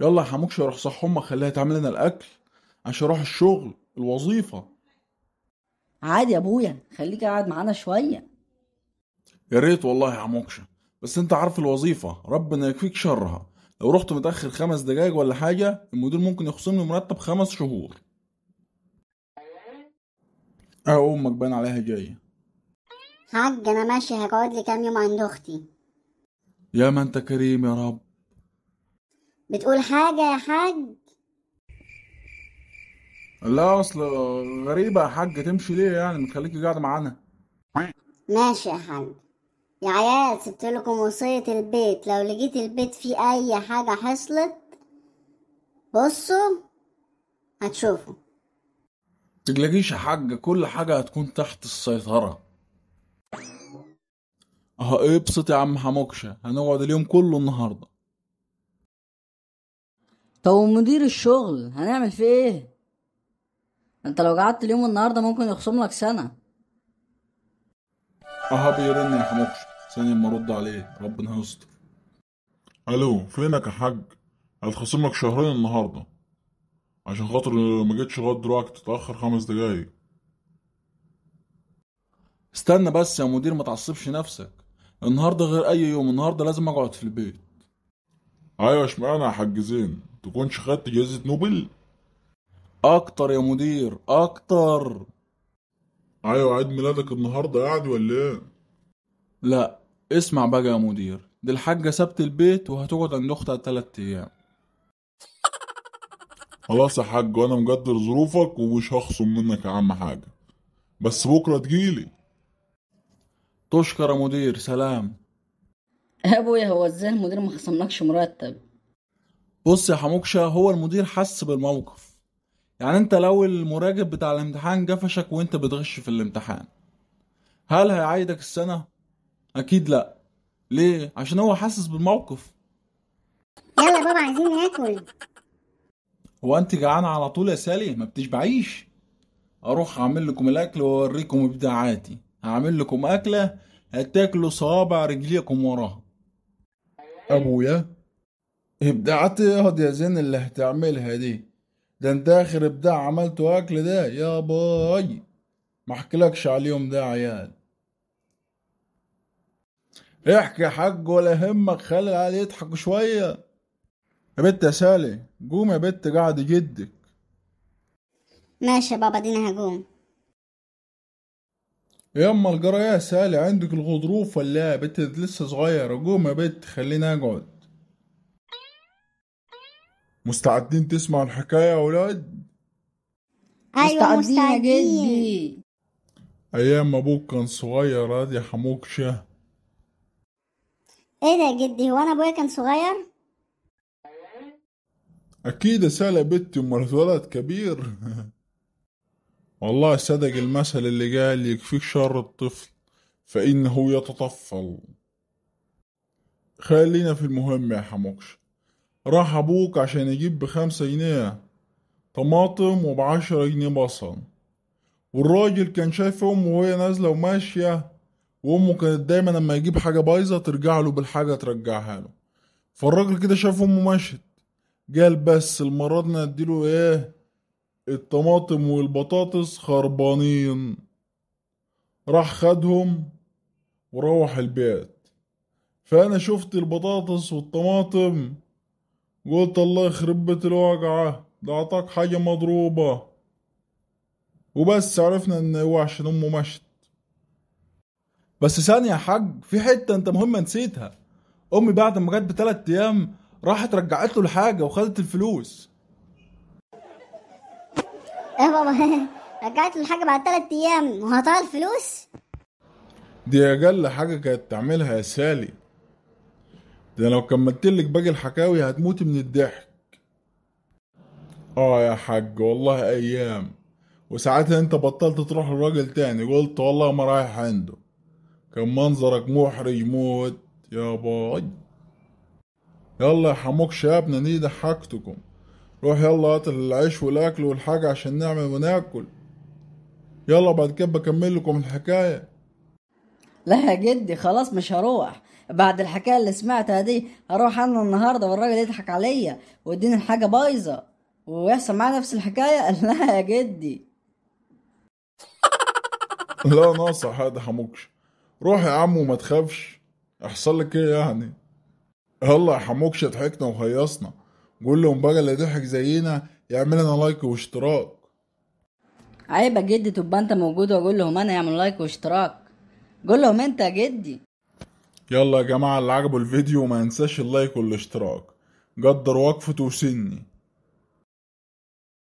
يلا يا حموكش روح صح امك خليها تعمل لنا الاكل عشان اروح الشغل الوظيفه عادي يا ابويا خليك قاعد معانا شويه يا ريت والله يا حموكش بس انت عارف الوظيفه ربنا يكفيك شرها لو رحت متاخر خمس دقايق ولا حاجه المدير ممكن يخصم لي مرتب خمس شهور اه امك بان عليها جايه حاج انا ماشي هقعد لي كام يوم عند اختي يا ما انت كريم يا رب بتقول حاجة يا حاج لا اصل غريبة يا حاج تمشي ليه يعني متخليكي قاعدة معانا ماشي يا حاج يا عيال سبت لكم وصية البيت لو لقيت البيت فيه أي حاجة حصلت بصوا هتشوفوا تقلقيش يا حاج كل حاجة هتكون تحت السيطرة اه ابسط يا عم حموكشة هنقعد اليوم كله النهارده طب ومدير الشغل هنعمل فيه ايه انت لو قعدت اليوم النهارده ممكن يخصم لك سنه اه بيرن يا حموكش ثانية ما ارد عليه ربنا يستر الو فينك يا حاج هتخصم لك شهرين النهارده عشان خاطر ما جيتش لغايه دلوقتي تتاخر خمس دقايق استنى بس يا مدير ما تعصبش نفسك النهارده غير اي يوم النهارده لازم اقعد في البيت ايوه اشمعنى يا حاج زين تكونش خدت جائزة نوبل اكتر يا مدير اكتر ايوه عيد ميلادك النهارده قاعد يعني ولا ايه لا اسمع بقى يا مدير دي الحاجة سابت البيت وهتقعد عند اختها تلات ايام خلاص يا حاج وانا مقدر ظروفك ومش هخصم منك يا عم حاجة بس بكرة تجيلي تشكر يا مدير سلام ابويا هو ازاي المدير ما خصملكش مرتب بص يا حموكشة هو المدير حس بالموقف يعني انت لو المراقب بتاع الامتحان جفشك وانت بتغش في الامتحان هل هيعيدك السنة؟ أكيد لأ ليه؟ عشان هو حاسس بالموقف يلا بابا عايزين ناكل هو انت جعانة على طول يا سالي ما بتشبعيش اروح اعمل لكم الاكل واوريكم ابداعاتي هعمل لكم اكله هتاكلوا صوابع رجليكم وراها ابويا ابداعات يا زين اللي هتعملها دي ده انت اخر ابداع عملته اكل ده يا باي ما احكيلكش على اليوم ده عيال احكي حق ولا يهمك خلي العيال يضحكوا شويه يا بت يا سالي قوم يا بت قاعد جدك ماشي يا بابا دينا هقوم يما الجرايه يا سالي عندك الغضروف ولا يا بت لسه صغيره قوم يا بت خليني اقعد مستعدين تسمعوا الحكاية يا أولاد؟ أيوة مستعدين جدي أيام ما أبوك كان صغير يا حموك شه إيه ده يا جدي هو أنا أبويا كان صغير؟ أكيد سالة بنتي أمال اتولد كبير والله صدق المثل اللي قال يكفيك شر الطفل فإنه يتطفل خلينا في المهم يا حموكش راح أبوك عشان يجيب بخمسة جنيه طماطم وبعشرة جنيه بصل والراجل كان شايف أمه وهي نازلة وماشية وأمه كانت دايما لما يجيب حاجة بايظة ترجع له بالحاجة ترجعها له فالراجل كده شاف أمه مشت قال بس المرة دي نديله إيه الطماطم والبطاطس خربانين راح خدهم وروح البيت فأنا شفت البطاطس والطماطم قلت الله يخرب بيت الوجعة ده عطاك حاجة مضروبة وبس عرفنا ان هو عشان امه مشت بس ثانية يا حاج في حتة انت مهمة نسيتها امي بعد ما جت بثلاث ايام راحت رجعت له الحاجة وخدت الفلوس ايه بابا رجعت له الحاجة بعد ثلاث ايام وهطلع الفلوس دي اجل حاجة كانت تعملها يا سالي ده لو كملت لك باقي الحكاوي هتموت من الضحك اه يا حاج والله ايام وساعتها انت بطلت تروح الراجل تاني قلت والله ما رايح عنده كان منظرك محرج موت يا باي يلا يا حموك شابنا نيد حاجتكم روح يلا هات العيش والاكل والحاجة عشان نعمل وناكل يلا بعد كده بكمل لكم الحكاية لا يا جدي خلاص مش هروح بعد الحكايه اللي سمعتها دي هروح انا النهارده والراجل يضحك عليا ويديني الحاجه بايظه ويحصل معايا نفس الحكايه قال لها يا جدي لا ناصح هذا حموكش روح يا عم وما تخافش احصل لك ايه يعني يلا يا حموكش ضحكنا وهيصنا قول لهم بقى اللي ضحك زينا يعمل لنا لايك واشتراك عيب يا جدي تبقى انت موجود واقول لهم انا يعملوا لايك واشتراك قول لهم انت يا جدي يلا يا جماعة اللي عجبه الفيديو ما ينساش اللايك والاشتراك قدر وقفته وسني